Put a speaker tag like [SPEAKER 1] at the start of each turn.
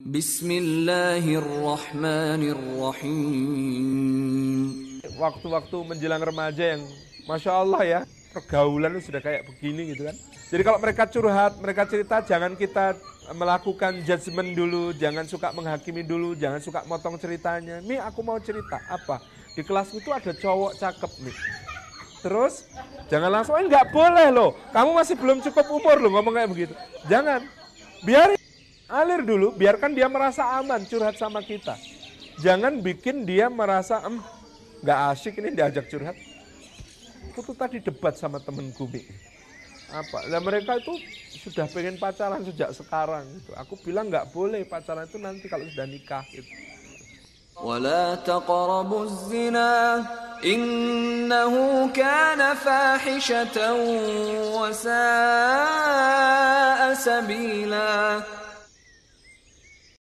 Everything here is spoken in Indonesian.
[SPEAKER 1] Bismillahirrahmanirrahim. Waktu-waktu menjelang remaja yang Masya Allah ya, pergaulan sudah kayak begini gitu kan. Jadi kalau mereka curhat, mereka cerita, jangan kita melakukan judgement dulu, jangan suka menghakimi dulu, jangan suka motong ceritanya. Nih aku mau cerita apa? Di kelas itu ada cowok cakep nih. Terus jangan langsung, eh nggak boleh loh. Kamu masih belum cukup umur loh ngomong kayak begitu. Jangan, biarin. Alir dulu, biarkan dia merasa aman curhat sama kita. Jangan bikin dia merasa, em, gak asik ini diajak curhat. Aku tuh tadi debat sama temen gue. Apa? Nah mereka itu sudah pengen pacaran sejak sekarang. Gitu. Aku bilang nggak boleh pacaran itu nanti kalau sudah nikah. Gitu.
[SPEAKER 2] ولا تقربوا الزنا إنه كان فاحشة وساء سبيلاً